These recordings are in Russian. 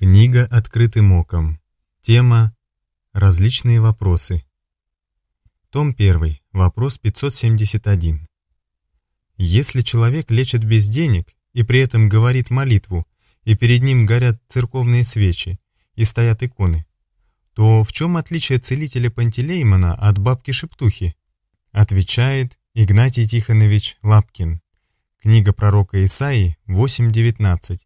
Книга «Открытым оком». Тема «Различные вопросы». Том 1. Вопрос 571. Если человек лечит без денег и при этом говорит молитву, и перед ним горят церковные свечи, и стоят иконы, то в чем отличие целителя Пантелеймона от бабки-шептухи? Отвечает Игнатий Тихонович Лапкин. Книга пророка Исаии 8.19.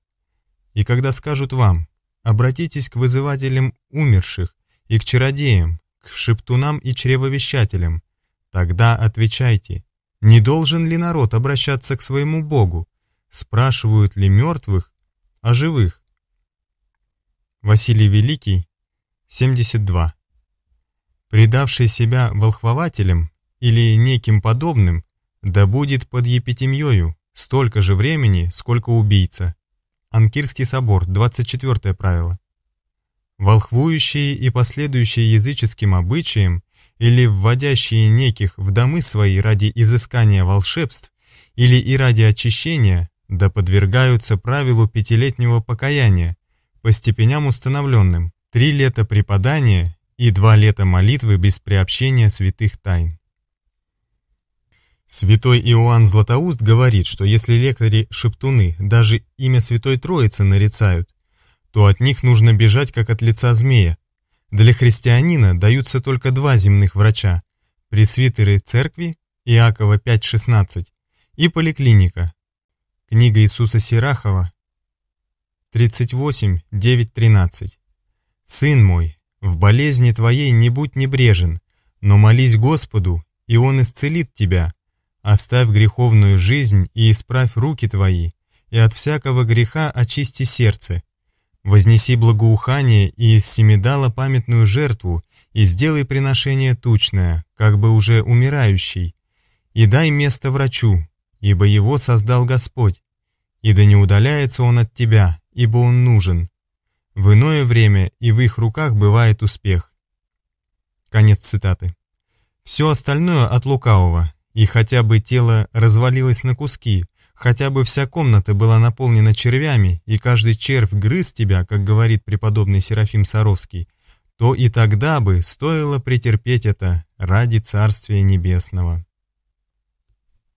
И когда скажут вам, Обратитесь к вызывателям умерших и к чародеям, к шептунам и чревовещателям. Тогда отвечайте, не должен ли народ обращаться к своему Богу? Спрашивают ли мертвых о живых? Василий Великий, 72. Предавший себя волхвователям или неким подобным, да будет под епитемьёю столько же времени, сколько убийца. Анкирский собор, 24 правило. Волхвующие и последующие языческим обычаям или вводящие неких в домы свои ради изыскания волшебств или и ради очищения, да подвергаются правилу пятилетнего покаяния, по степеням установленным, три лета преподания и два лета молитвы без приобщения святых тайн. Святой Иоанн Златоуст говорит, что если лекари-шептуны даже имя Святой Троицы нарицают, то от них нужно бежать, как от лица змея. Для христианина даются только два земных врача – пресвитеры церкви Иакова 5.16 и поликлиника. Книга Иисуса Сирахова 38.9.13 «Сын мой, в болезни твоей не будь небрежен, но молись Господу, и Он исцелит тебя». Оставь греховную жизнь и исправь руки твои, и от всякого греха очисти сердце. Вознеси благоухание и из семидала памятную жертву, и сделай приношение тучное, как бы уже умирающий. И дай место врачу, ибо его создал Господь. И да не удаляется он от тебя, ибо он нужен. В иное время и в их руках бывает успех. Конец цитаты. Все остальное от лукавого, и хотя бы тело развалилось на куски, хотя бы вся комната была наполнена червями, и каждый червь грыз тебя, как говорит преподобный Серафим Саровский, то и тогда бы стоило претерпеть это ради Царствия Небесного.